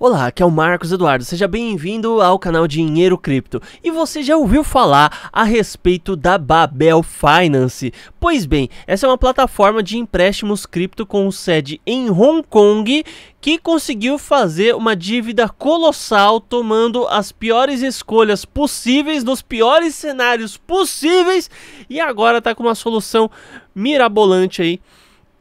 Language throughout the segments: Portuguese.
Olá, aqui é o Marcos Eduardo, seja bem-vindo ao canal Dinheiro Cripto. E você já ouviu falar a respeito da Babel Finance? Pois bem, essa é uma plataforma de empréstimos cripto com sede em Hong Kong que conseguiu fazer uma dívida colossal tomando as piores escolhas possíveis, nos piores cenários possíveis e agora está com uma solução mirabolante aí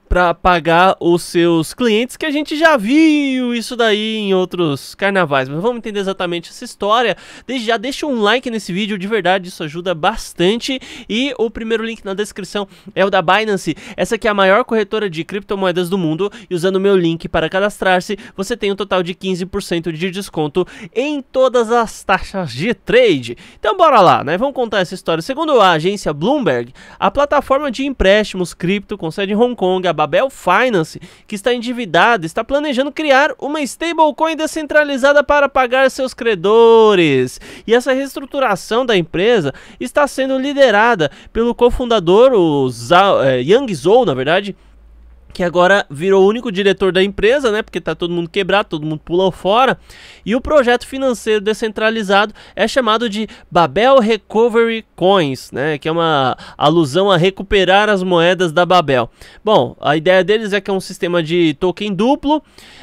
para pagar os seus clientes, que a gente já viu isso daí em outros carnavais. Mas vamos entender exatamente essa história. Desde já deixa um like nesse vídeo, de verdade, isso ajuda bastante. E o primeiro link na descrição é o da Binance. Essa aqui é a maior corretora de criptomoedas do mundo. E usando o meu link para cadastrar-se, você tem um total de 15% de desconto em todas as taxas de trade. Então bora lá, né? Vamos contar essa história. Segundo a agência Bloomberg, a plataforma de empréstimos cripto com sede em Hong Kong, a Babel Finance, que está endividada, está planejando criar uma stablecoin descentralizada para pagar seus credores. E essa reestruturação da empresa está sendo liderada pelo cofundador, o Zhao, é, Yang Zhou, na verdade, que agora virou o único diretor da empresa, né? Porque tá todo mundo quebrado, todo mundo pulou fora. E o projeto financeiro descentralizado é chamado de Babel Recovery Coins, né? Que é uma alusão a recuperar as moedas da Babel. Bom, a ideia deles é que é um sistema de token duplo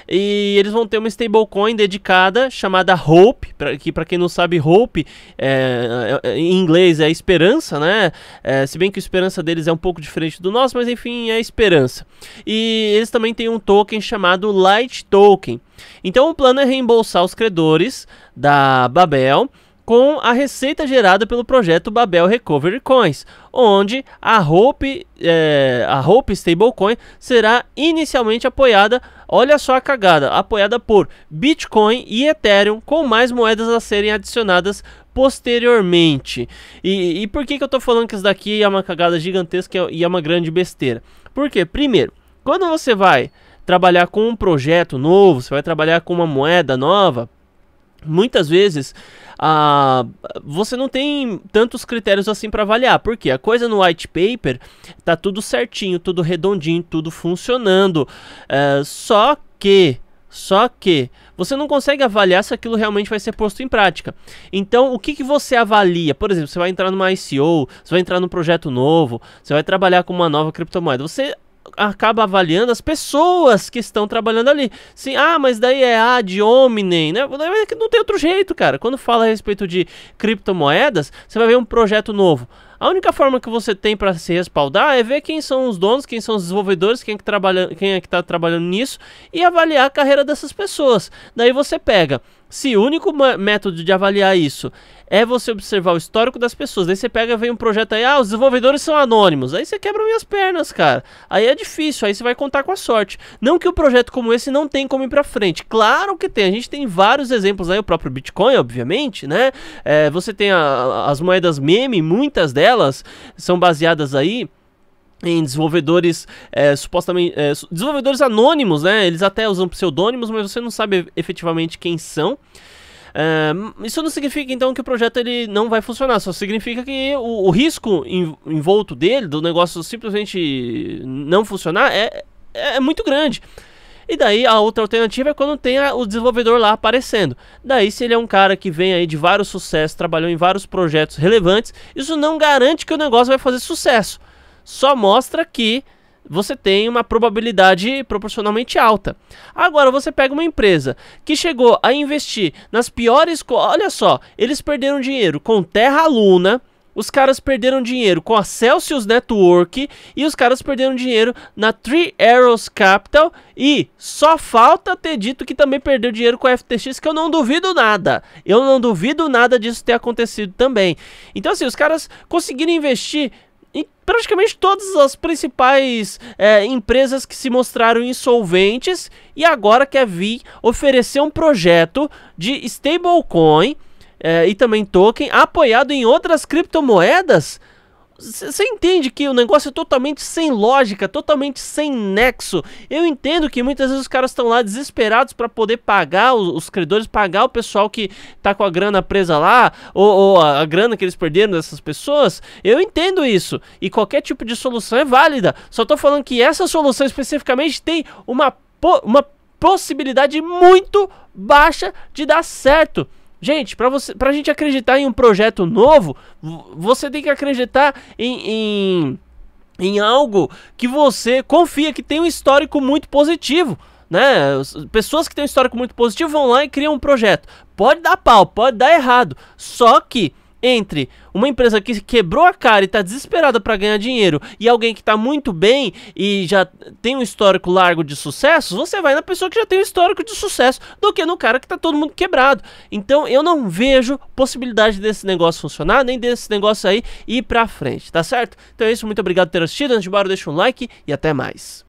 e eles vão ter uma stablecoin dedicada chamada Hope, pra, que para quem não sabe, Hope é, é, é, em inglês é esperança, né? É, se bem que a esperança deles é um pouco diferente do nosso, mas enfim, é esperança e eles também têm um token chamado Light Token. Então o plano é reembolsar os credores da Babel com a receita gerada pelo projeto Babel Recovery Coins, onde a Hope, é, a Hope Stablecoin será inicialmente apoiada, olha só a cagada, apoiada por Bitcoin e Ethereum, com mais moedas a serem adicionadas posteriormente. E, e por que, que eu estou falando que isso daqui é uma cagada gigantesca e é uma grande besteira? Porque, primeiro, quando você vai trabalhar com um projeto novo, você vai trabalhar com uma moeda nova, muitas vezes ah, você não tem tantos critérios assim para avaliar, porque a coisa no white paper tá tudo certinho, tudo redondinho, tudo funcionando, é, só que só que você não consegue avaliar se aquilo realmente vai ser posto em prática. Então, o que, que você avalia? Por exemplo, você vai entrar numa ICO, você vai entrar num projeto novo, você vai trabalhar com uma nova criptomoeda. Você acaba avaliando as pessoas que estão trabalhando ali. Sim, ah, mas daí é ad hominem, né? É não tem outro jeito, cara. Quando fala a respeito de criptomoedas, você vai ver um projeto novo. A única forma que você tem para se respaldar é ver quem são os donos, quem são os desenvolvedores, quem é que trabalha, quem é que tá trabalhando nisso e avaliar a carreira dessas pessoas. Daí você pega se o único método de avaliar isso é você observar o histórico das pessoas, daí você pega vem um projeto aí, ah, os desenvolvedores são anônimos, aí você quebra minhas pernas, cara. Aí é difícil, aí você vai contar com a sorte. Não que um projeto como esse não tem como ir pra frente, claro que tem, a gente tem vários exemplos aí, o próprio Bitcoin, obviamente, né? É, você tem a, as moedas meme, muitas delas são baseadas aí em desenvolvedores é, supostamente é, desenvolvedores anônimos, né? Eles até usam pseudônimos, mas você não sabe efetivamente quem são. É, isso não significa então que o projeto ele não vai funcionar, só significa que o, o risco envolto dele, do negócio simplesmente não funcionar, é, é, é muito grande. E daí a outra alternativa é quando tem a, o desenvolvedor lá aparecendo. Daí, se ele é um cara que vem aí de vários sucessos, trabalhou em vários projetos relevantes, isso não garante que o negócio vai fazer sucesso só mostra que você tem uma probabilidade proporcionalmente alta. Agora você pega uma empresa que chegou a investir nas piores, olha só, eles perderam dinheiro com Terra Luna, os caras perderam dinheiro com a Celsius Network e os caras perderam dinheiro na Three Arrows Capital e só falta ter dito que também perdeu dinheiro com a FTX, que eu não duvido nada. Eu não duvido nada disso ter acontecido também. Então assim, os caras conseguiram investir e praticamente todas as principais é, empresas que se mostraram insolventes e agora quer vir oferecer um projeto de stablecoin é, e também token apoiado em outras criptomoedas você entende que o negócio é totalmente sem lógica, totalmente sem nexo. Eu entendo que muitas vezes os caras estão lá desesperados para poder pagar os, os, credores, pagar o pessoal que tá com a grana presa lá, ou, ou a, a, grana que eles perderam dessas pessoas. Eu entendo isso. E qualquer tipo de solução é válida. Só tô falando que essa solução especificamente tem uma, uma possibilidade muito baixa de dar certo. Gente, pra, você, pra gente acreditar em um projeto novo, você tem que acreditar em, em, em algo que você confia que tem um histórico muito positivo. Né? Pessoas que têm um histórico muito positivo vão lá e criam um projeto. Pode dar pau, pode dar errado. Só que entre uma empresa que quebrou a cara e está desesperada para ganhar dinheiro e alguém que está muito bem e já tem um histórico largo de sucesso, você vai na pessoa que já tem um histórico de sucesso do que no cara que está todo mundo quebrado. Então eu não vejo possibilidade desse negócio funcionar, nem desse negócio aí ir para frente, tá certo? Então é isso, muito obrigado por ter assistido. Antes de embora, deixa um like e até mais.